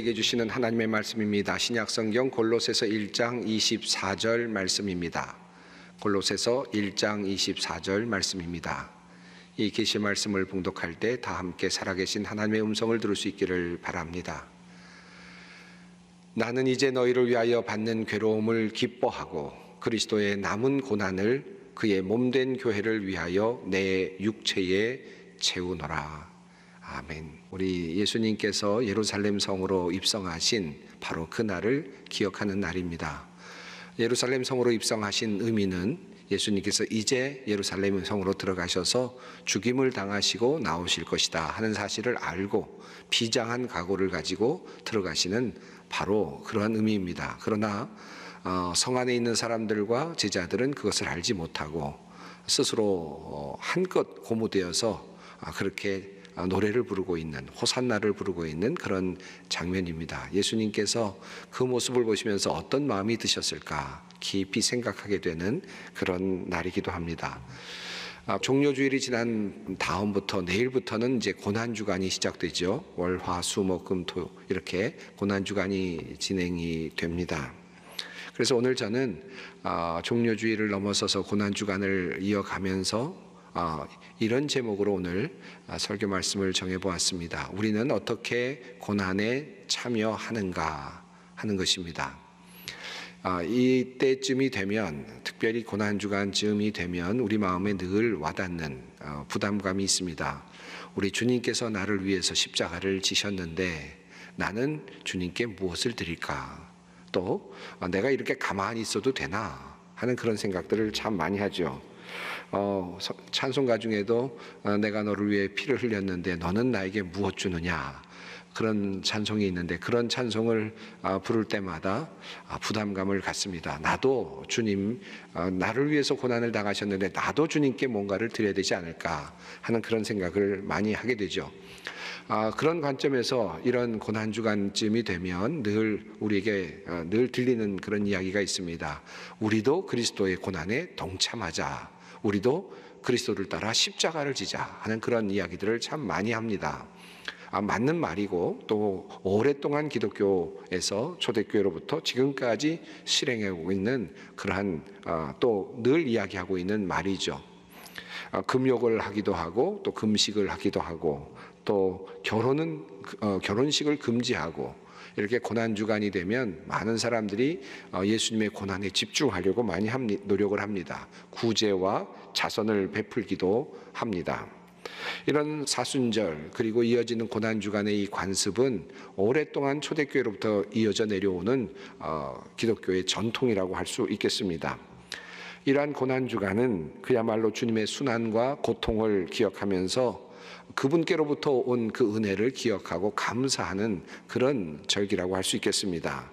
저에게 주시는 하나님의 말씀입니다. 신약성경 골로새서 1장 24절 말씀입니다. 골로새서 1장 24절 말씀입니다. 이 계시 말씀을 봉독할 때 다 함께 살아계신 하나님의 음성을 들을 수 있기를 바랍니다. 나는 이제 너희를 위하여 받는 괴로움을 기뻐하고 그리스도의 남은 고난을 그의 몸된 교회를 위하여 내 육체에 채우노라. 아멘. 우리 예수님께서 예루살렘 성으로 입성하신 바로 그 날을 기억하는 날입니다. 예루살렘 성으로 입성하신 의미는 예수님께서 이제 예루살렘 성으로 들어가셔서 죽임을 당하시고 나오실 것이다 하는 사실을 알고 비장한 각오를 가지고 들어가시는 바로 그러한 의미입니다. 그러나 어, 성 안에 있는 사람들과 제자들은 그것을 알지 못하고 스스로 어, 한껏 고무되어서 아, 그렇게 아, 노래를 부르고 있는 호산나를 부르고 있는 그런 장면입니다. 예수님께서 그 모습을 보시면서 어떤 마음이 드셨을까 깊이 생각하게 되는 그런 날이기도 합니다. 아, 종료주일이 지난 다음부터 내일부터는 이제 고난주간이 시작되죠. 월, 화, 수, 목, 금, 토 이렇게 고난주간이 진행이 됩니다. 그래서 오늘 저는 아, 종료주일을 넘어서서 고난주간을 이어가면서 어, 이런 제목으로 오늘 아, 설교 말씀을 정해보았습니다. 우리는 어떻게 고난에 참여하는가 하는 것입니다. 아, 이때쯤이 되면 특별히 고난 주간쯤이 되면 우리 마음에 늘 와닿는 어, 부담감이 있습니다. 우리 주님께서 나를 위해서 십자가를 지셨는데 나는 주님께 무엇을 드릴까? 또 어, 내가 이렇게 가만히 있어도 되나? 하는 그런 생각들을 참 많이 하죠. 어, 찬송가 중에도 어, 내가 너를 위해 피를 흘렸는데 너는 나에게 무엇 주느냐 그런 찬송이 있는데 그런 찬송을 어, 부를 때마다 어, 부담감을 갖습니다. 나도 주님 나를 위해서 고난을 당하셨는데 나도 주님께 뭔가를 드려야 되지 않을까 하는 그런 생각을 많이 하게 되죠. 아, 그런 관점에서 이런 고난 주간쯤이 되면 늘 우리에게 늘 들리는 그런 이야기가 있습니다. 우리도 그리스도의 고난에 동참하자. 우리도 그리스도를 따라 십자가를 지자 하는 그런 이야기들을 참 많이 합니다. 아, 맞는 말이고 또 오랫동안 기독교에서 초대교회로부터 지금까지 실행하고 있는 그러한 아, 또늘 이야기하고 있는 말이죠. 아, 금욕을 하기도 하고 또 금식을 하기도 하고 또 결혼은 어, 결혼식을 금지하고 이렇게 고난 주간이 되면 많은 사람들이 어, 예수님의 고난에 집중하려고 많이 노력을 합니다. 구제와 자선을 베풀기도 합니다. 이런 사순절 그리고 이어지는 고난 주간의 이 관습은 오랫동안 초대교회로부터 이어져 내려오는 어, 기독교의 전통이라고 할 수 있겠습니다. 이러한 고난 주간은 그야말로 주님의 순환과 고통을 기억하면서 그분께로부터 온 그 은혜를 기억하고 감사하는 그런 절기라고 할 수 있겠습니다.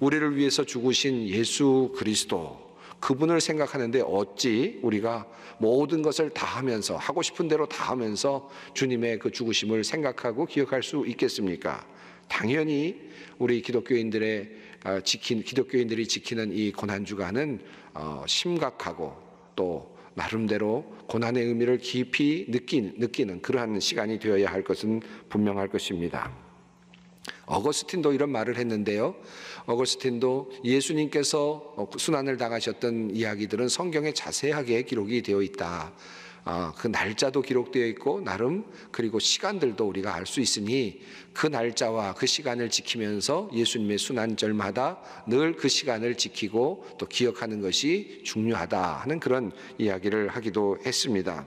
우리를 위해서 죽으신 예수 그리스도 그분을 생각하는데 어찌 우리가 모든 것을 다 하면서 하고 싶은 대로 다 하면서 주님의 그 죽으심을 생각하고 기억할 수 있겠습니까? 당연히 우리 기독교인들의 아, 지킨 기독교인들이 지키는 이 고난 주간은 어, 심각하고 또 나름대로 고난의 의미를 깊이 느낀, 느끼는 그러한 시간이 되어야 할 것은 분명할 것입니다. 어거스틴도 이런 말을 했는데요. 어거스틴도 예수님께서 어, 순환을 당하셨던 이야기들은 성경에 자세하게 기록이 되어 있다. 아, 그 날짜도 기록되어 있고 나름 그리고 시간들도 우리가 알 수 있으니 그 날짜와 그 시간을 지키면서 예수님의 순환절마다 늘 그 시간을 지키고 또 기억하는 것이 중요하다 하는 그런 이야기를 하기도 했습니다.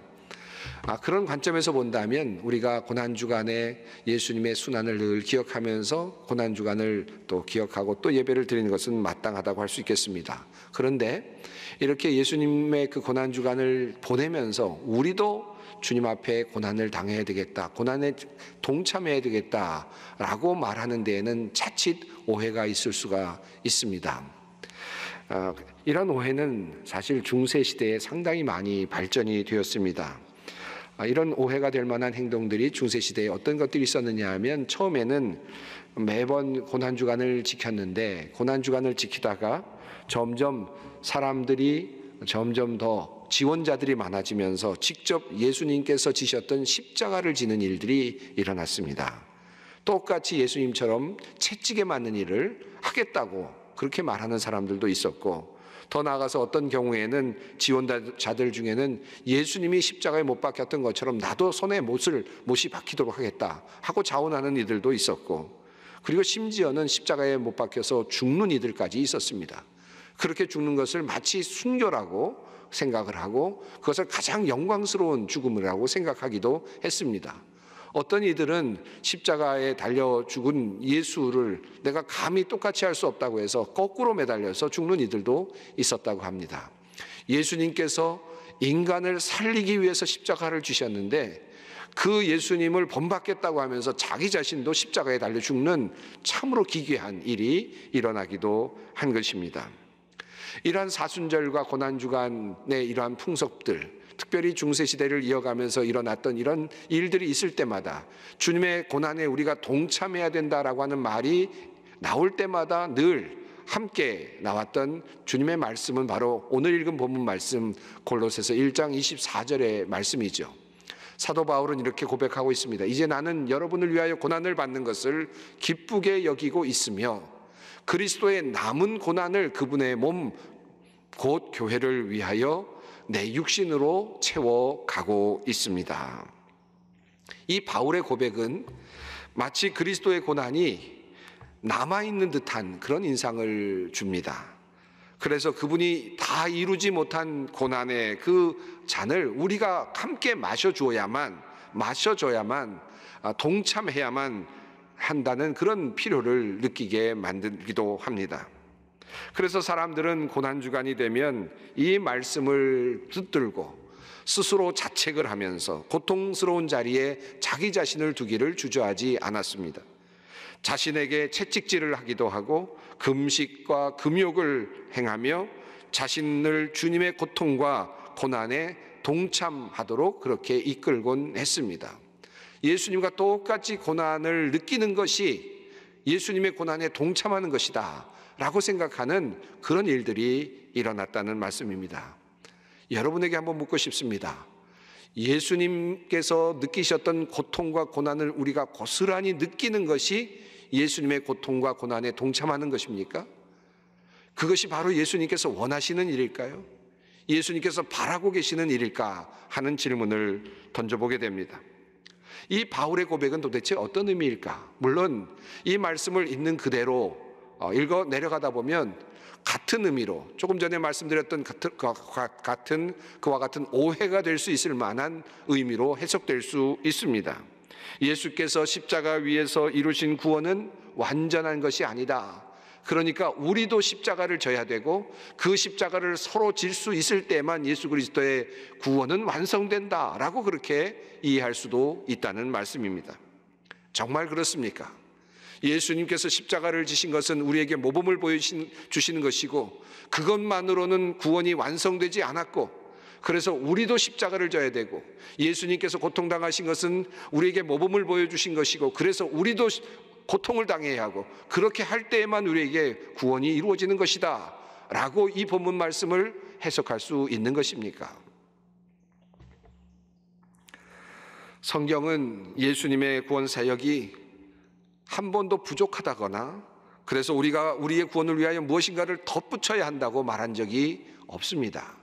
아, 그런 관점에서 본다면 우리가 고난주간에 예수님의 순환을 늘 기억하면서 고난주간을 또 기억하고 또 예배를 드리는 것은 마땅하다고 할 수 있겠습니다. 그런데 이렇게 예수님의 그 고난주간을 보내면서 우리도 주님 앞에 고난을 당해야 되겠다. 고난에 동참해야 되겠다. 라고 말하는 데에는 자칫 오해가 있을 수가 있습니다. 아, 이런 오해는 사실 중세시대에 상당히 많이 발전이 되었습니다. 아, 이런 오해가 될 만한 행동들이 중세 시대에 어떤 것들이 있었느냐 하면 처음에는 매번 고난 주간을 지켰는데 고난 주간을 지키다가 점점 사람들이 점점 더 지원자들이 많아지면서 직접 예수님께서 지셨던 십자가를 지는 일들이 일어났습니다. 똑같이 예수님처럼 채찍에 맞는 일을 하겠다고 그렇게 말하는 사람들도 있었고 더 나아가서 어떤 경우에는 지원자들 중에는 예수님이 십자가에 못 박혔던 것처럼 나도 손에 못을 못이 박히도록 하겠다 하고 자원하는 이들도 있었고 그리고 심지어는 십자가에 못 박혀서 죽는 이들까지 있었습니다. 그렇게 죽는 것을 마치 순교라고 생각을 하고 그것을 가장 영광스러운 죽음이라고 생각하기도 했습니다. 어떤 이들은 십자가에 달려 죽은 예수를 내가 감히 똑같이 할 수 없다고 해서 거꾸로 매달려서 죽는 이들도 있었다고 합니다. 예수님께서 인간을 살리기 위해서 십자가를 주셨는데 그 예수님을 본받겠다고 하면서 자기 자신도 십자가에 달려 죽는 참으로 기괴한 일이 일어나기도 한 것입니다. 이러한 사순절과 고난주간의 이러한 풍속들, 특별히 중세 시대를 이어가면서 일어났던 이런 일들이 있을 때마다 주님의 고난에 우리가 동참해야 된다라고 하는 말이 나올 때마다 늘 함께 나왔던 주님의 말씀은 바로 오늘 읽은 본문 말씀 골로새서 1장 24절의 말씀이죠. 사도 바울은 이렇게 고백하고 있습니다. 이제 나는 여러분을 위하여 고난을 받는 것을 기쁘게 여기고 있으며 그리스도의 남은 고난을 그분의 몸 곧 교회를 위하여 내 육신으로 채워가고 있습니다. 이 바울의 고백은 마치 그리스도의 고난이 남아있는 듯한 그런 인상을 줍니다. 그래서 그분이 다 이루지 못한 고난의 그 잔을 우리가 함께 마셔주어야만, 마셔줘야만, 아, 동참해야만 한다는 그런 필요를 느끼게 만들기도 합니다. 그래서 사람들은 고난주간이 되면 이 말씀을 붙들고 스스로 자책을 하면서 고통스러운 자리에 자기 자신을 두기를 주저하지 않았습니다. 자신에게 채찍질을 하기도 하고 금식과 금욕을 행하며 자신을 주님의 고통과 고난에 동참하도록 그렇게 이끌곤 했습니다. 예수님과 똑같이 고난을 느끼는 것이 예수님의 고난에 동참하는 것이다. 라고 생각하는 그런 일들이 일어났다는 말씀입니다. 여러분에게 한번 묻고 싶습니다. 예수님께서 느끼셨던 고통과 고난을 우리가 고스란히 느끼는 것이 예수님의 고통과 고난에 동참하는 것입니까? 그것이 바로 예수님께서 원하시는 일일까요? 예수님께서 바라고 계시는 일일까 하는 질문을 던져보게 됩니다. 이 바울의 고백은 도대체 어떤 의미일까? 물론 이 말씀을 있는 그대로 어, 읽어 내려가다 보면 같은 의미로 조금 전에 말씀드렸던 같은 그, 그와 같은 오해가 될 수 있을 만한 의미로 해석될 수 있습니다. 예수께서 십자가 위에서 이루신 구원은 완전한 것이 아니다. 그러니까 우리도 십자가를 져야 되고 그 십자가를 서로 질 수 있을 때만 예수 그리스도의 구원은 완성된다라고 그렇게 이해할 수도 있다는 말씀입니다. 정말 그렇습니까? 예수님께서 십자가를 지신 것은 우리에게 모범을 보여주시는 것이고 그것만으로는 구원이 완성되지 않았고 그래서 우리도 십자가를 져야 되고 예수님께서 고통당하신 것은 우리에게 모범을 보여주신 것이고 그래서 우리도 고통을 당해야 하고 그렇게 할 때에만 우리에게 구원이 이루어지는 것이다. 라고 이 본문 말씀을 해석할 수 있는 것입니까? 성경은 예수님의 구원 사역이 한 번도 부족하다거나 그래서 우리가 우리의 구원을 위하여 무엇인가를 덧붙여야 한다고 말한 적이 없습니다.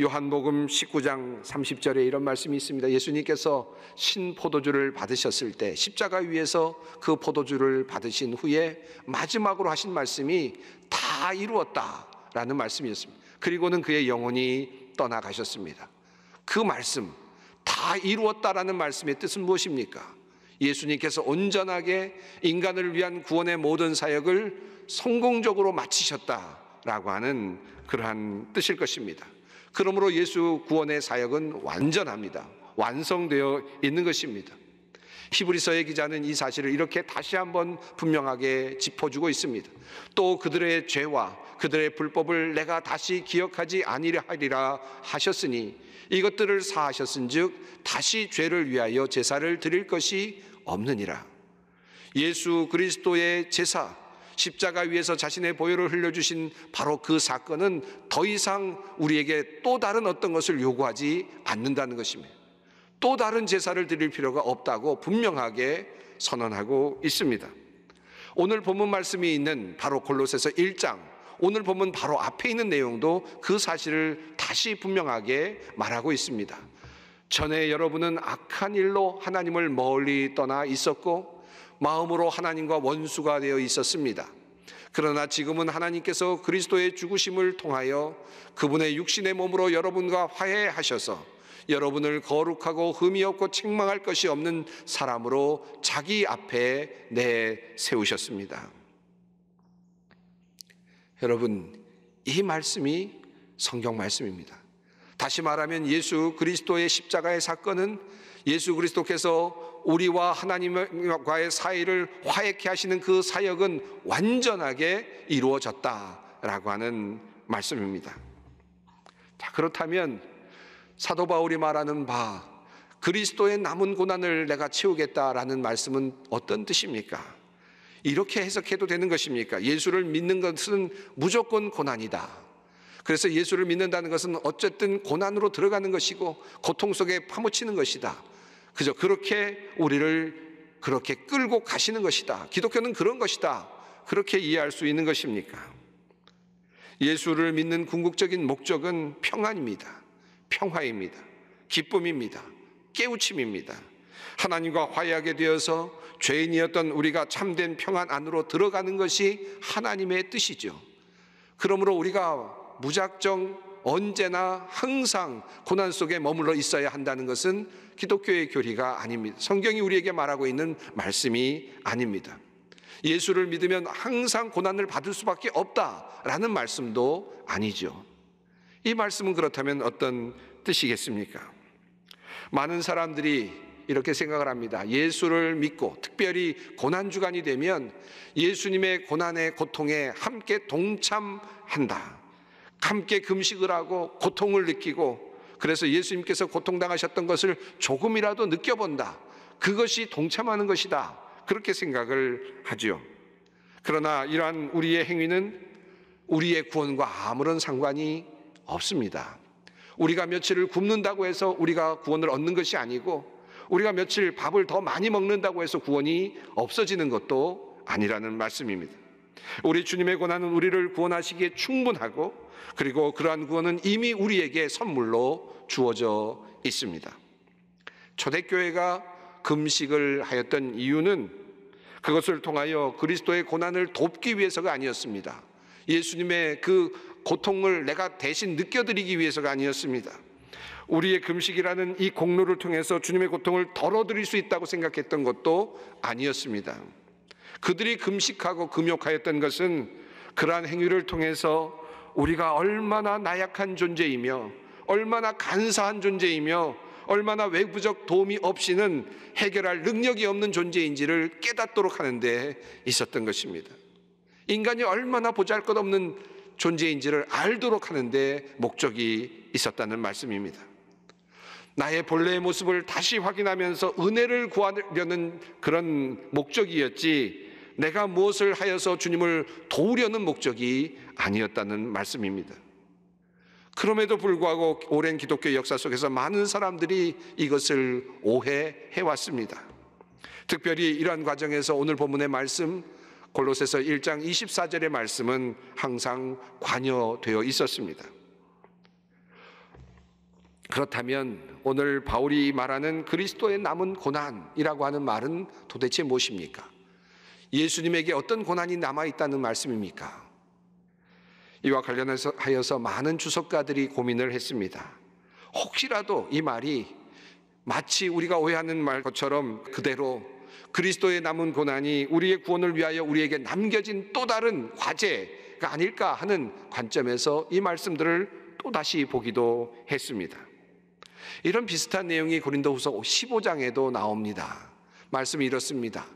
요한복음 19장 30절에 이런 말씀이 있습니다. 예수님께서 신포도주를 받으셨을 때 십자가 위에서 그 포도주를 받으신 후에 마지막으로 하신 말씀이 다 이루었다라는 말씀이었습니다. 그리고는 그의 영혼이 떠나가셨습니다. 그 말씀 다 이루었다라는 말씀의 뜻은 무엇입니까? 예수님께서 온전하게 인간을 위한 구원의 모든 사역을 성공적으로 마치셨다라고 하는 그러한 뜻일 것입니다. 그러므로 예수 구원의 사역은 완전합니다. 완성되어 있는 것입니다. 히브리서의 기자는 이 사실을 이렇게 다시 한번 분명하게 짚어주고 있습니다. 또 그들의 죄와 그들의 불법을 내가 다시 기억하지 아니려 하리라 하셨으니 이것들을 사하셨은즉 다시 죄를 위하여 제사를 드릴 것이 없느니라 예수 그리스도의 제사 십자가 위에서 자신의 보혈을 흘려주신 바로 그 사건은 더 이상 우리에게 또 다른 어떤 것을 요구하지 않는다는 것입니다. 또 다른 제사를 드릴 필요가 없다고 분명하게 선언하고 있습니다. 오늘 본문 말씀이 있는 바로 골로새서 1장 오늘 보면 바로 앞에 있는 내용도 그 사실을 다시 분명하게 말하고 있습니다. 전에 여러분은 악한 일로 하나님을 멀리 떠나 있었고 마음으로 하나님과 원수가 되어 있었습니다. 그러나 지금은 하나님께서 그리스도의 죽으심을 통하여 그분의 육신의 몸으로 여러분과 화해하셔서 여러분을 거룩하고 흠이 없고 책망할 것이 없는 사람으로 자기 앞에 내 세우셨습니다. 여러분, 이 말씀이 성경 말씀입니다. 다시 말하면 예수 그리스도의 십자가의 사건은 예수 그리스도께서 우리와 하나님과의 사이를 화해케 하시는 그 사역은 완전하게 이루어졌다라고 하는 말씀입니다. 자, 그렇다면 사도 바울이 말하는 바 그리스도의 남은 고난을 내가 채우겠다라는 말씀은 어떤 뜻입니까? 이렇게 해석해도 되는 것입니까? 예수를 믿는 것은 무조건 고난이다. 그래서 예수를 믿는다는 것은 어쨌든 고난으로 들어가는 것이고 고통 속에 파묻히는 것이다. 그저 그렇게 우리를 그렇게 끌고 가시는 것이다. 기독교는 그런 것이다. 그렇게 이해할 수 있는 것입니까? 예수를 믿는 궁극적인 목적은 평안입니다. 평화입니다. 기쁨입니다. 깨우침입니다. 하나님과 화해하게 되어서 죄인이었던 우리가 참된 평안 안으로 들어가는 것이 하나님의 뜻이죠. 그러므로 우리가 무작정 언제나 항상 고난 속에 머물러 있어야 한다는 것은 기독교의 교리가 아닙니다. 성경이 우리에게 말하고 있는 말씀이 아닙니다. 예수를 믿으면 항상 고난을 받을 수밖에 없다라는 말씀도 아니죠. 이 말씀은 그렇다면 어떤 뜻이겠습니까? 많은 사람들이 이렇게 생각을 합니다. 예수를 믿고 특별히 고난주간이 되면 예수님의 고난의 고통에 함께 동참한다. 함께 금식을 하고 고통을 느끼고 그래서 예수님께서 고통당하셨던 것을 조금이라도 느껴본다. 그것이 동참하는 것이다. 그렇게 생각을 하지요. 그러나 이러한 우리의 행위는 우리의 구원과 아무런 상관이 없습니다. 우리가 며칠을 굶는다고 해서 우리가 구원을 얻는 것이 아니고 우리가 며칠 밥을 더 많이 먹는다고 해서 구원이 없어지는 것도 아니라는 말씀입니다. 우리 주님의 고난은 우리를 구원하시기에 충분하고 그리고 그러한 구원은 이미 우리에게 선물로 주어져 있습니다. 초대교회가 금식을 하였던 이유는 그것을 통하여 그리스도의 고난을 돕기 위해서가 아니었습니다. 예수님의 그 고통을 내가 대신 느껴드리기 위해서가 아니었습니다. 우리의 금식이라는 이 공로를 통해서 주님의 고통을 덜어드릴 수 있다고 생각했던 것도 아니었습니다. 그들이 금식하고 금욕하였던 것은 그러한 행위를 통해서 우리가 얼마나 나약한 존재이며 얼마나 간사한 존재이며 얼마나 외부적 도움이 없이는 해결할 능력이 없는 존재인지를 깨닫도록 하는데 있었던 것입니다. 인간이 얼마나 보잘 것 없는 존재인지를 알도록 하는데 목적이 있었다는 말씀입니다. 나의 본래의 모습을 다시 확인하면서 은혜를 구하려는 그런 목적이었지 내가 무엇을 하여서 주님을 도우려는 목적이 아니었다는 말씀입니다. 그럼에도 불구하고 오랜 기독교 역사 속에서 많은 사람들이 이것을 오해해 왔습니다. 특별히 이러한 과정에서 오늘 본문의 말씀 골로새서 1장 24절의 말씀은 항상 관여되어 있었습니다. 그렇다면 오늘 바울이 말하는 그리스도의 남은 고난이라고 하는 말은 도대체 무엇입니까? 예수님에게 어떤 고난이 남아 있다는 말씀입니까? 이와 관련해서 하여서 많은 주석가들이 고민을 했습니다. 혹시라도 이 말이 마치 우리가 오해하는 말 것처럼 그대로 그리스도의 남은 고난이 우리의 구원을 위하여 우리에게 남겨진 또 다른 과제가 아닐까 하는 관점에서 이 말씀들을 또다시 보기도 했습니다. 이런 비슷한 내용이 고린도후서 15장에도 나옵니다. 말씀이 이렇습니다.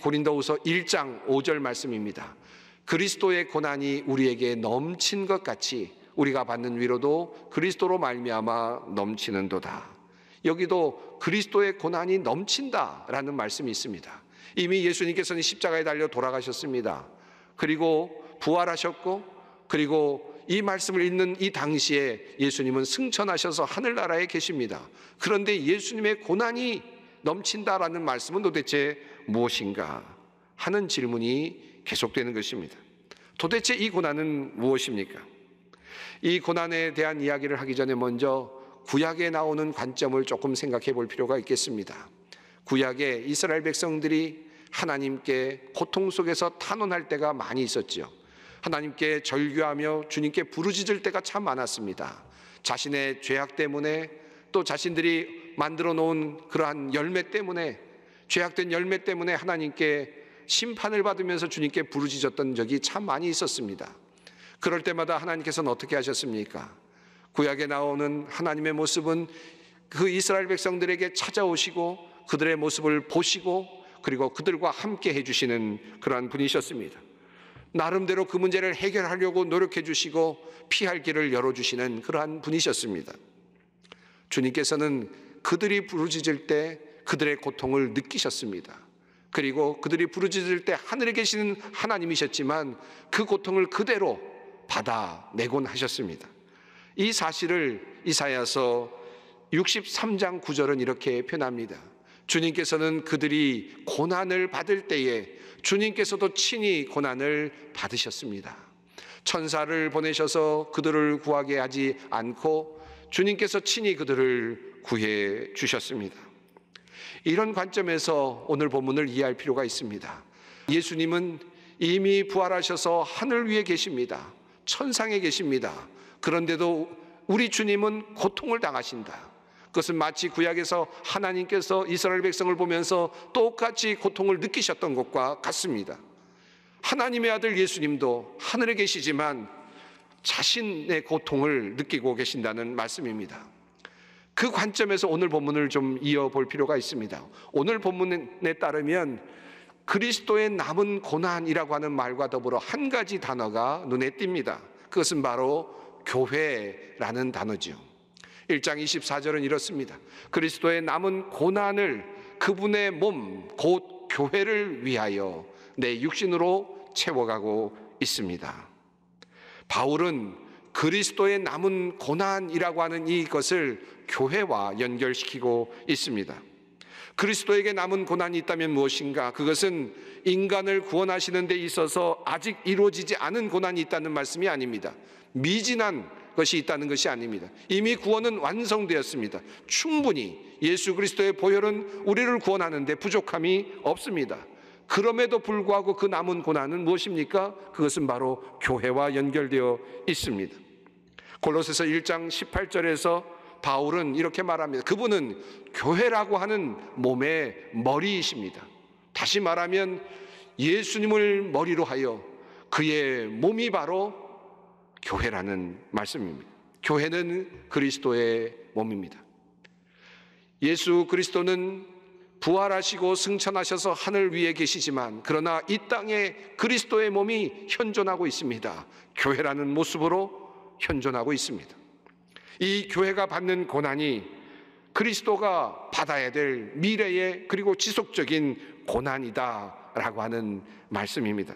고린도후서 1장 5절 말씀입니다. 그리스도의 고난이 우리에게 넘친 것 같이 우리가 받는 위로도 그리스도로 말미암아 넘치는도다. 여기도 그리스도의 고난이 넘친다라는 말씀이 있습니다. 이미 예수님께서는 십자가에 달려 돌아가셨습니다. 그리고 부활하셨고 그리고 이 말씀을 읽는 이 당시에 예수님은 승천하셔서 하늘나라에 계십니다. 그런데 예수님의 고난이 넘친다라는 말씀은 도대체 무엇인가 하는 질문이 계속되는 것입니다. 도대체 이 고난은 무엇입니까? 이 고난에 대한 이야기를 하기 전에 먼저 구약에 나오는 관점을 조금 생각해 볼 필요가 있겠습니다. 구약에 이스라엘 백성들이 하나님께 고통 속에서 탄원할 때가 많이 있었지요. 하나님께 절규하며 주님께 부르짖을 때가 참 많았습니다. 자신의 죄악 때문에 또 자신들이 만들어 놓은 그러한 열매 때문에 죄악된 열매 때문에 하나님께 심판을 받으면서 주님께 부르짖었던 적이 참 많이 있었습니다. 그럴 때마다 하나님께서는 어떻게 하셨습니까? 구약에 나오는 하나님의 모습은 그 이스라엘 백성들에게 찾아오시고 그들의 모습을 보시고 그리고 그들과 함께 해주시는 그러한 분이셨습니다. 나름대로 그 문제를 해결하려고 노력해 주시고 피할 길을 열어주시는 그러한 분이셨습니다. 주님께서는 그들이 부르짖을 때 그들의 고통을 느끼셨습니다. 그리고 그들이 부르짖을 때 하늘에 계시는 하나님이셨지만 그 고통을 그대로 받아내곤 하셨습니다. 이 사실을 이사야서 63장 9절은 이렇게 표현합니다. 주님께서는 그들이 고난을 받을 때에 주님께서도 친히 고난을 받으셨습니다. 천사를 보내셔서 그들을 구하게 하지 않고 주님께서 친히 그들을 구해 주셨습니다. 이런 관점에서 오늘 본문을 이해할 필요가 있습니다. 예수님은 이미 부활하셔서 하늘 위에 계십니다. 천상에 계십니다. 그런데도 우리 주님은 고통을 당하신다. 그것은 마치 구약에서 하나님께서 이스라엘 백성을 보면서 똑같이 고통을 느끼셨던 것과 같습니다. 하나님의 아들 예수님도 하늘에 계시지만 자신의 고통을 느끼고 계신다는 말씀입니다. 그 관점에서 오늘 본문을 좀 이어볼 필요가 있습니다. 오늘 본문에 따르면 그리스도의 남은 고난이라고 하는 말과 더불어 한 가지 단어가 눈에 띕니다. 그것은 바로 교회라는 단어지요. 1장 24절은 이렇습니다. 그리스도의 남은 고난을 그분의 몸, 곧 교회를 위하여 내 육신으로 채워가고 있습니다. 바울은 그리스도의 남은 고난이라고 하는 이것을 교회와 연결시키고 있습니다. 그리스도에게 남은 고난이 있다면 무엇인가? 그것은 인간을 구원하시는 데 있어서 아직 이루어지지 않은 고난이 있다는 말씀이 아닙니다. 미진한 것이 있다는 것이 아닙니다. 이미 구원은 완성되었습니다. 충분히 예수 그리스도의 보혈은 우리를 구원하는데 부족함이 없습니다. 그럼에도 불구하고 그 남은 고난은 무엇입니까? 그것은 바로 교회와 연결되어 있습니다. 골로새서 1장 18절에서 바울은 이렇게 말합니다. 그분은 교회라고 하는 몸의 머리이십니다. 다시 말하면 예수님을 머리로 하여 그의 몸이 바로 교회라는 말씀입니다. 교회는 그리스도의 몸입니다. 예수 그리스도는 부활하시고 승천하셔서 하늘 위에 계시지만 그러나 이 땅에 그리스도의 몸이 현존하고 있습니다. 교회라는 모습으로 현존하고 있습니다. 이 교회가 받는 고난이 그리스도가 받아야 될 미래의 그리고 지속적인 고난이다라고 하는 말씀입니다.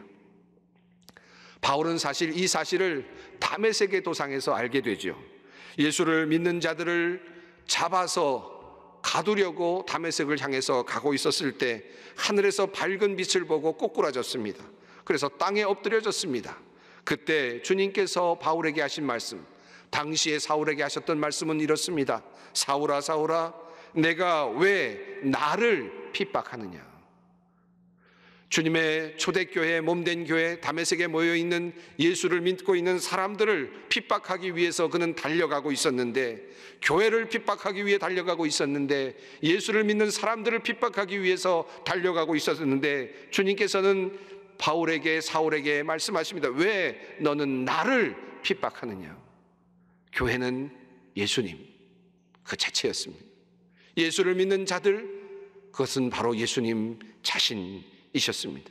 바울은 사실 이 사실을 담의세계 도상에서 알게 되죠. 예수를 믿는 자들을 잡아서 가두려고 담의색을 향해서 가고 있었을 때 하늘에서 밝은 빛을 보고 꼬꾸라졌습니다. 그래서 땅에 엎드려졌습니다. 그때 주님께서 바울에게 하신 말씀, 당시에 사울에게 하셨던 말씀은 이렇습니다. 사울아, 사울아, 내가 왜 나를 핍박하느냐? 주님의 초대교회 몸된 교회 담에색에 모여 있는 예수를 믿고 있는 사람들을 핍박하기 위해서 그는 달려가고 있었는데 교회를 핍박하기 위해 달려가고 있었는데 예수를 믿는 사람들을 핍박하기 위해서 달려가고 있었는데 주님께서는 바울에게 사울에게 말씀하십니다. 왜 너는 나를 핍박하느냐? 교회는 예수님 그 자체였습니다. 예수를 믿는 자들 그것은 바로 예수님 자신 입니다 이셨습니다.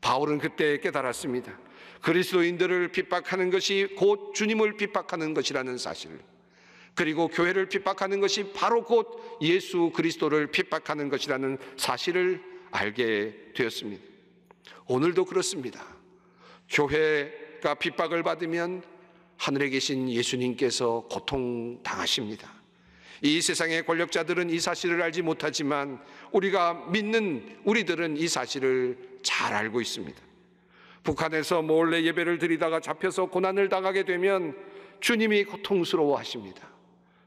바울은 그때 깨달았습니다. 그리스도인들을 핍박하는 것이 곧 주님을 핍박하는 것이라는 사실 그리고 교회를 핍박하는 것이 바로 곧 예수 그리스도를 핍박하는 것이라는 사실을 알게 되었습니다. 오늘도 그렇습니다. 교회가 핍박을 받으면 하늘에 계신 예수님께서 고통당하십니다. 이 세상의 권력자들은 이 사실을 알지 못하지만 우리가 믿는 우리들은 이 사실을 잘 알고 있습니다. 북한에서 몰래 예배를 드리다가 잡혀서 고난을 당하게 되면 주님이 고통스러워 하십니다.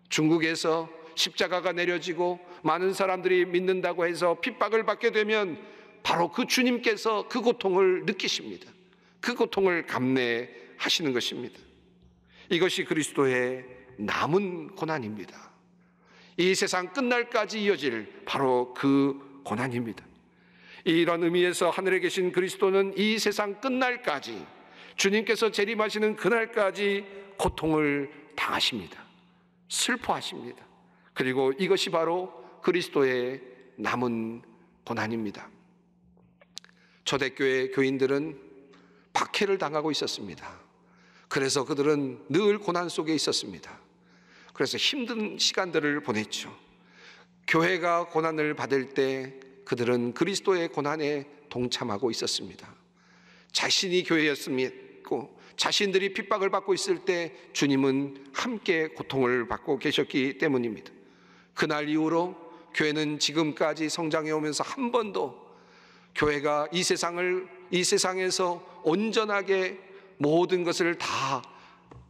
중국에서 십자가가 내려지고 많은 사람들이 믿는다고 해서 핍박을 받게 되면 바로 그 주님께서 그 고통을 느끼십니다. 그 고통을 감내하시는 것입니다. 이것이 그리스도의 남은 고난입니다. 이 세상 끝날까지 이어질 바로 그 고난입니다. 이런 의미에서 하늘에 계신 그리스도는 이 세상 끝날까지 주님께서 재림하시는 그날까지 고통을 당하십니다. 슬퍼하십니다. 그리고 이것이 바로 그리스도의 남은 고난입니다. 초대교회 교인들은 박해를 당하고 있었습니다. 그래서 그들은 늘 고난 속에 있었습니다. 그래서 힘든 시간들을 보냈죠. 교회가 고난을 받을 때 그들은 그리스도의 고난에 동참하고 있었습니다. 자신이 교회였음이고 자신들이 핍박을 받고 있을 때 주님은 함께 고통을 받고 계셨기 때문입니다. 그날 이후로 교회는 지금까지 성장해 오면서 한 번도 교회가 이 세상을 이 세상에서 온전하게 모든 것을 다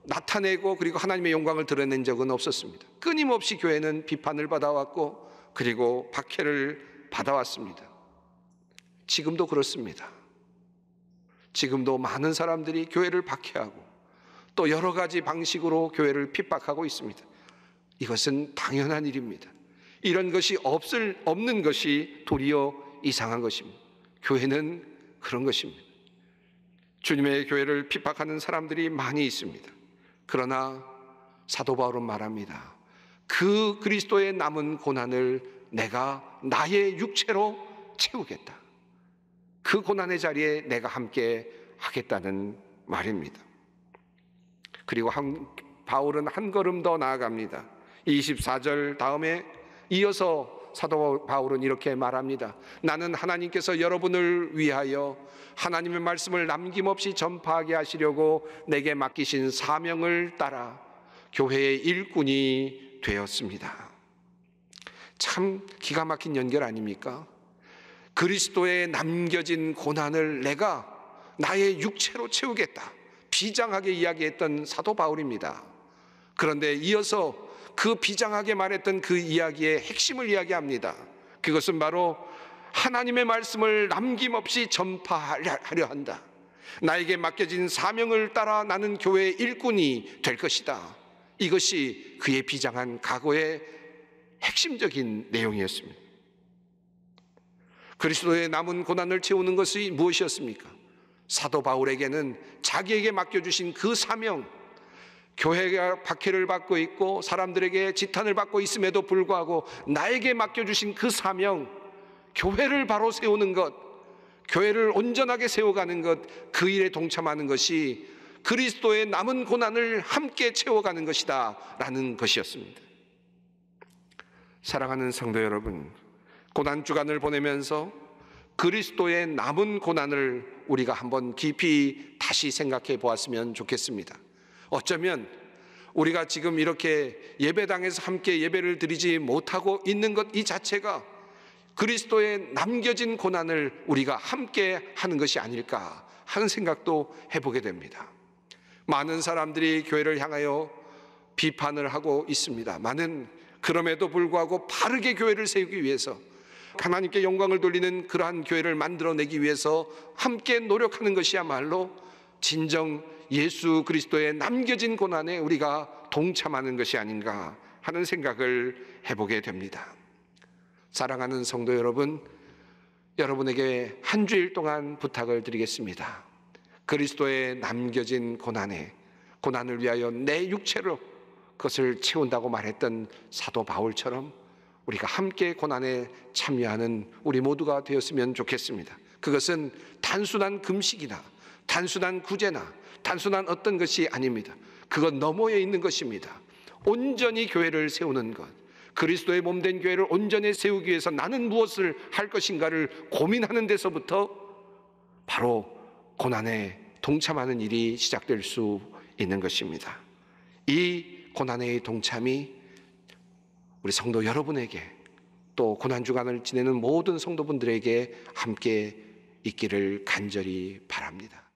나타내고 그리고 하나님의 영광을 드러낸 적은 없었습니다. 끊임없이 교회는 비판을 받아왔고 그리고 박해를 받아왔습니다. 지금도 그렇습니다. 지금도 많은 사람들이 교회를 박해하고 또 여러 가지 방식으로 교회를 핍박하고 있습니다. 이것은 당연한 일입니다. 이런 것이 없을, 없는 것이 도리어 이상한 것입니다. 교회는 그런 것입니다. 주님의 교회를 핍박하는 사람들이 많이 있습니다. 그러나 사도 바울은 말합니다. 그 그리스도의 남은 고난을 내가 나의 육체로 채우겠다. 그 고난의 자리에 내가 함께 하겠다는 말입니다. 그리고 한, 바울은 한 걸음 더 나아갑니다. 24절 다음에 이어서 사도 바울은 이렇게 말합니다. 나는 하나님께서 여러분을 위하여 하나님의 말씀을 남김없이 전파하게 하시려고 내게 맡기신 사명을 따라 교회의 일꾼이 되었습니다. 참 기가 막힌 연결 아닙니까? 그리스도의 남겨진 고난을 내가 나의 육체로 채우겠다. 비장하게 이야기했던 사도 바울입니다. 그런데 이어서 그 비장하게 말했던 그 이야기의 핵심을 이야기합니다. 그것은 바로 하나님의 말씀을 남김없이 전파하려 한다. 나에게 맡겨진 사명을 따라 나는 교회의 일꾼이 될 것이다. 이것이 그의 비장한 각오의 핵심적인 내용이었습니다. 그리스도의 남은 고난을 채우는 것이 무엇이었습니까? 사도 바울에게는 자기에게 맡겨주신 그 사명, 교회가 박해를 받고 있고 사람들에게 지탄을 받고 있음에도 불구하고 나에게 맡겨주신 그 사명, 교회를 바로 세우는 것, 교회를 온전하게 세워가는 것, 그 일에 동참하는 것이 그리스도의 남은 고난을 함께 채워가는 것이다. 라는 것이었습니다. 사랑하는 성도 여러분, 고난주간을 보내면서 그리스도의 남은 고난을 우리가 한번 깊이 다시 생각해 보았으면 좋겠습니다. 어쩌면 우리가 지금 이렇게 예배당에서 함께 예배를 드리지 못하고 있는 것 이 자체가 그리스도의 남겨진 고난을 우리가 함께 하는 것이 아닐까 하는 생각도 해보게 됩니다. 많은 사람들이 교회를 향하여 비판을 하고 있습니다. 많은 그럼에도 불구하고 바르게 교회를 세우기 위해서 하나님께 영광을 돌리는 그러한 교회를 만들어내기 위해서 함께 노력하는 것이야말로 진정 예수 그리스도의 남겨진 고난에 우리가 동참하는 것이 아닌가 하는 생각을 해보게 됩니다. 사랑하는 성도 여러분, 여러분에게 한 주일 동안 부탁을 드리겠습니다. 그리스도의 남겨진 고난에 고난을 위하여 내 육체로 그것을 채운다고 말했던 사도 바울처럼 우리가 함께 고난에 참여하는 우리 모두가 되었으면 좋겠습니다. 그것은 단순한 금식이나 단순한 구제나 단순한 어떤 것이 아닙니다. 그건 너머에 있는 것입니다. 온전히 교회를 세우는 것. 그리스도의 몸된 교회를 온전히 세우기 위해서 나는 무엇을 할 것인가를 고민하는 데서부터 바로 고난에 동참하는 일이 시작될 수 있는 것입니다. 이 고난의 동참이 우리 성도 여러분에게 또 고난 주간을 지내는 모든 성도분들에게 함께 있기를 간절히 바랍니다.